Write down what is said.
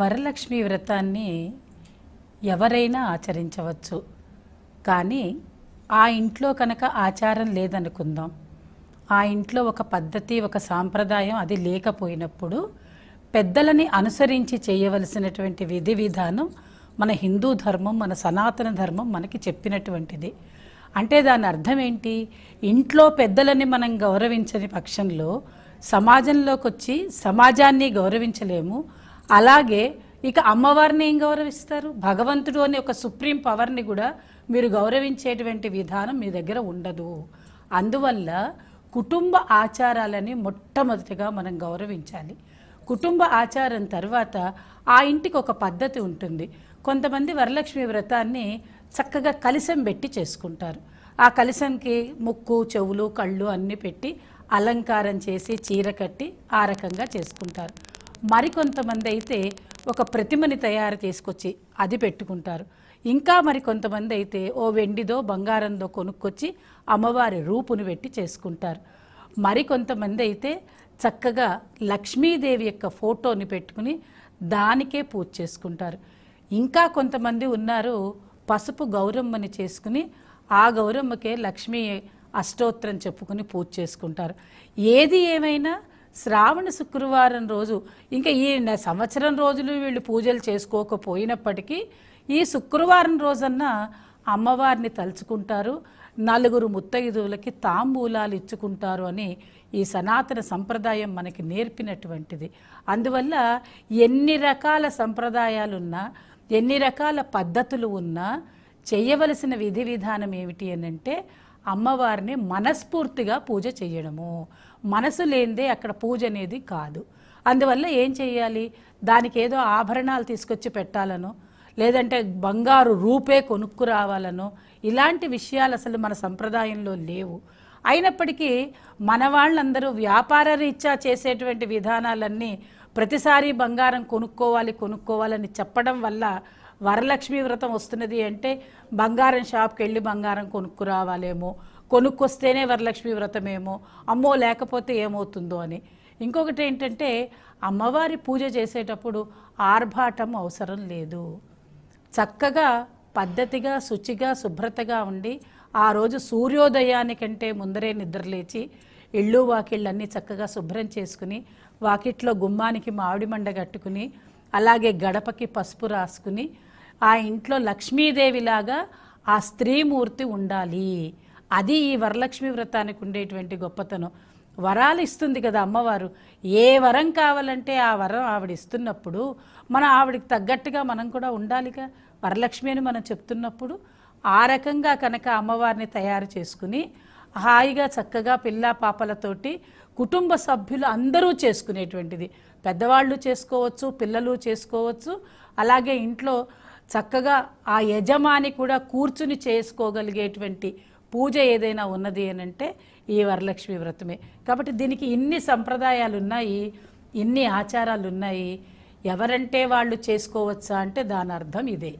వరలక్ష్మి వ్రతాన్ని ఎవరైనా ఆచరించవచ్చు కానీ ఆ ఇంట్లో కనుక ఆచారం లేదనుకుందాం ఆ ఇంట్లో ఒక పద్ధతి ఒక సాంప్రదాయం అది లేకపోయినప్పుడు పెద్దలని అనుసరించి చేయవలసినటువంటి విధి విధానం మన హిందూ ధర్మం మన సనాతన ధర్మం మనకి చెప్పినటువంటిది అంటే దాని అర్థం ఏంటి ఇంట్లో పెద్దలని మనం గౌరవించని పక్షంలో సమాజంలోకి వచ్చి సమాజాన్ని గౌరవించలేము అలాగే ఇక అమ్మవారిని ఏం గౌరవిస్తారు భగవంతుడు అనే ఒక సుప్రీం పవర్ని కూడా మీరు గౌరవించేటువంటి విధానం మీ దగ్గర ఉండదు అందువల్ల కుటుంబ ఆచారాలని మొట్టమొదటిగా మనం గౌరవించాలి కుటుంబ ఆచారం తర్వాత ఆ ఇంటికి ఒక పద్ధతి ఉంటుంది కొంతమంది వరలక్ష్మి వ్రతాన్ని చక్కగా కలిసం పెట్టి చేసుకుంటారు ఆ కలిసంకి ముక్కు చెవులు కళ్ళు అన్నీ పెట్టి అలంకారం చేసి చీర కట్టి ఆ రకంగా చేసుకుంటారు మరికొంతమంది అయితే ఒక ప్రతిమని తయారు చేసుకొచ్చి అది పెట్టుకుంటారు ఇంకా మరి కొంతమంది అయితే ఓ వెండిదో బంగారందో కొనుక్కొచ్చి అమ్మవారి రూపును పెట్టి చేసుకుంటారు మరికొంతమంది అయితే చక్కగా లక్ష్మీదేవి యొక్క ఫోటోని పెట్టుకుని దానికే పూజ చేసుకుంటారు ఇంకా కొంతమంది ఉన్నారు పసుపు గౌరమ్మని చేసుకుని ఆ గౌరమ్మకే లక్ష్మీ అష్టోత్తరం చెప్పుకుని పూజ చేసుకుంటారు ఏది ఏమైనా శ్రావణ శుక్రవారం రోజు ఇంకా ఈ సంవత్సరం రోజులు వీళ్ళు పూజలు చేసుకోకపోయినప్పటికీ ఈ శుక్రవారం రోజన్న అమ్మవారిని తలుచుకుంటారు నలుగురు ముత్తైదువులకి తాంబూలాలు ఇచ్చుకుంటారు అని ఈ సనాతన సంప్రదాయం మనకి నేర్పినటువంటిది అందువల్ల ఎన్ని రకాల సంప్రదాయాలున్నా ఎన్ని రకాల పద్ధతులు ఉన్నా చేయవలసిన విధి విధానం ఏమిటి అనంటే అమ్మవారిని మనస్ఫూర్తిగా పూజ చేయడము మనసు లేనిదే అక్కడ పూజ అనేది కాదు అందువల్ల ఏం చేయాలి దానికి ఏదో ఆభరణాలు తీసుకొచ్చి పెట్టాలను లేదంటే బంగారు రూపే కొనుక్కు రావాలను ఇలాంటి విషయాలు అసలు మన సంప్రదాయంలో లేవు అయినప్పటికీ మన వాళ్ళందరూ వ్యాపార రీత్యా చేసేటువంటి విధానాలన్నీ ప్రతిసారి బంగారం కొనుక్కోవాలి కొనుక్కోవాలని చెప్పడం వల్ల వరలక్ష్మి వ్రతం వస్తున్నది అంటే బంగారం షాప్కి వెళ్ళి బంగారం కొనుక్కు రావాలేమో కొనుక్కొస్తేనే వరలక్ష్మి వ్రతమేమో అమ్మో లేకపోతే ఏమవుతుందో అని ఇంకొకటి ఏంటంటే అమ్మవారి పూజ చేసేటప్పుడు ఆర్భాటం అవసరం లేదు చక్కగా పద్ధతిగా శుచిగా శుభ్రతగా ఉండి ఆ రోజు సూర్యోదయానికంటే ముందరే నిద్రలేచి ఇళ్ళు వాకిళ్ళన్నీ చక్కగా శుభ్రం చేసుకుని వాకిట్లో గుమ్మానికి మామిడి మండ కట్టుకుని అలాగే గడపకి పసుపు రాసుకుని ఆ ఇంట్లో లక్ష్మీదేవిలాగా ఆ స్త్రీమూర్తి ఉండాలి అది ఈ వరలక్ష్మి వ్రతానికి ఉండేటువంటి గొప్పతనం వరాలు ఇస్తుంది కదా అమ్మవారు ఏ వరం కావాలంటే ఆ వరం ఆవిడ ఇస్తున్నప్పుడు మన ఆవిడకి తగ్గట్టుగా మనం కూడా ఉండాలిగా వరలక్ష్మి అని మనం చెప్తున్నప్పుడు ఆ రకంగా కనుక అమ్మవారిని తయారు చేసుకుని హాయిగా చక్కగా పిల్ల పాపలతోటి కుటుంబ సభ్యులు అందరూ చేసుకునేటువంటిది పెద్దవాళ్ళు చేసుకోవచ్చు పిల్లలు చేసుకోవచ్చు అలాగే ఇంట్లో చక్కగా ఆ యజమాని కూడా కూర్చుని చేసుకోగలిగేటువంటి పూజ ఏదైనా ఉన్నది అని అంటే ఈ వరలక్ష్మి వ్రతమే కాబట్టి దీనికి ఇన్ని సంప్రదాయాలు ఉన్నాయి ఇన్ని ఆచారాలు ఉన్నాయి ఎవరంటే వాళ్ళు చేసుకోవచ్చా అంటే దాని అర్థం ఇదే